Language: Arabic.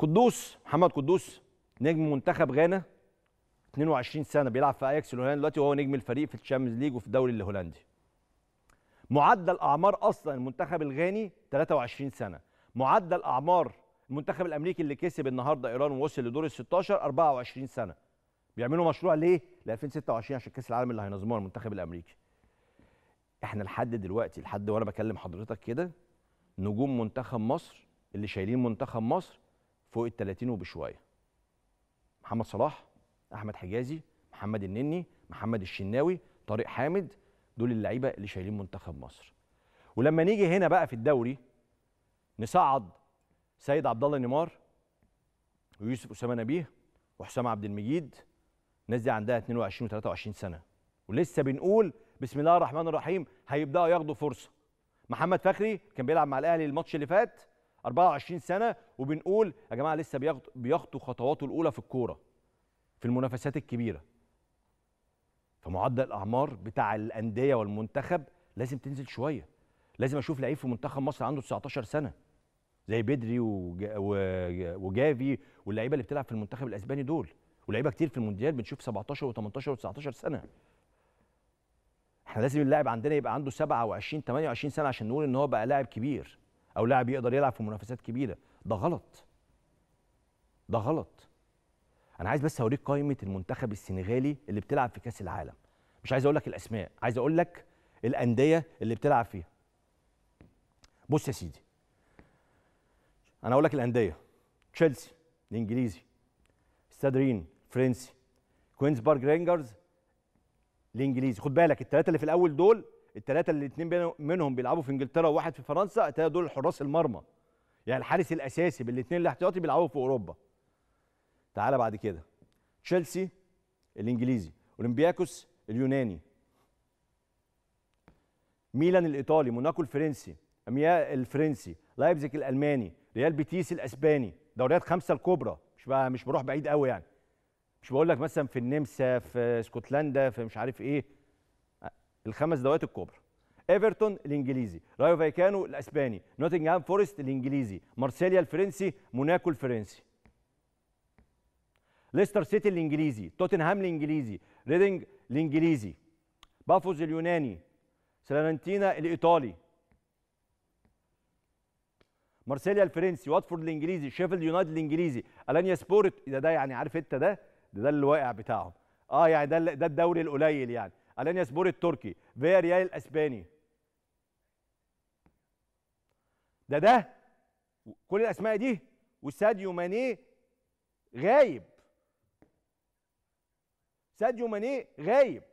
قدوس محمد قدوس نجم منتخب غانا 22 سنه بيلعب في اياكس الهولندي دلوقتي وهو نجم الفريق في الشامبيونز ليج وفي الدوري الهولندي معدل اعمار اصلا المنتخب الغاني 23 سنه معدل اعمار المنتخب الامريكي اللي كسب النهارده ايران ووصل لدور ال 16 24 سنه بيعملوا مشروع ليه ل 2026 عشان كاس العالم اللي هينظموه المنتخب الامريكي احنا لحد دلوقتي لحد وانا بكلم حضرتك كده نجوم منتخب مصر اللي شايلين منتخب مصر فوق ال 30 وبشويه محمد صلاح احمد حجازي محمد النني محمد الشناوي طارق حامد دول اللعيبه اللي شايلين منتخب مصر ولما نيجي هنا بقى في الدوري نصعد سيد عبد الله نيمار ويوسف اسامه نبيه وحسام عبد المجيد الناس دي عندها 22 و23 سنه ولسه بنقول بسم الله الرحمن الرحيم هيبداوا ياخدوا فرصه محمد فخري كان بيلعب مع الاهلي الماتش اللي فات 24 سنه وبنقول يا جماعه لسه بيخطوا خطواته الاولى في الكوره في المنافسات الكبيره فمعدل الاعمار بتاع الانديه والمنتخب لازم تنزل شويه لازم اشوف لعيب في منتخب مصر عنده 19 سنه زي بدري وجافي واللعيبه اللي بتلعب في المنتخب الاسباني دول ولعيبه كتير في المونديال بنشوف 17 و18 و19 سنه احنا لازم اللاعب عندنا يبقى عنده 27 28 سنه عشان نقول ان هو بقى لاعب كبير او لاعب يقدر يلعب في منافسات كبيره ده غلط ده غلط انا عايز بس اوريك قائمه المنتخب السنغالي اللي بتلعب في كاس العالم مش عايز اقول لك الاسماء عايز اقول لك الانديه اللي بتلعب فيها بص يا سيدي انا اقول لك الانديه تشيلسي الانجليزي استادرين فرنسي كوينز بارك رينجرز الانجليزي خد بالك الثلاثه اللي في الاول دول الثلاثه اللي الاثنين منهم بيلعبوا في انجلترا وواحد في فرنسا الثلاثه دول حراس المرمى يعني الحارس الاساسي بالاثنين الاحتياطي بيلعبوا في اوروبا تعالى بعد كده تشيلسي الانجليزي اولمبياكوس اليوناني ميلان الايطالي موناكو الفرنسي اميا الفرنسي لايبزيك الالماني ريال بيتيس الاسباني دوريات خمسه الكبرى مش بقى مش بروح بعيد قوي يعني مش بقول لك مثلا في النمسا في اسكتلندا في مش عارف ايه الخمس دوات الكبرى ايفرتون الانجليزي رايو فايكانو الاسباني نوتنغهام فورست الانجليزي مارسيليا الفرنسي موناكو الفرنسي ليستر سيتي الانجليزي توتنهام الانجليزي ريدينج الانجليزي بافوز اليوناني سلانتينا الايطالي مارسيليا الفرنسي واتفورد الانجليزي شيفيلد يونايتد الانجليزي الانيا سبورت ده ده يعني عارف انت ده ده, ده اللي واقع بتاعهم اه يعني ده ده الدوري القليل يعني الانيا سبور التركي فيا ريال الاسباني ده ده كل الاسماء دي وساديو ماني غايب ساديو ماني غايب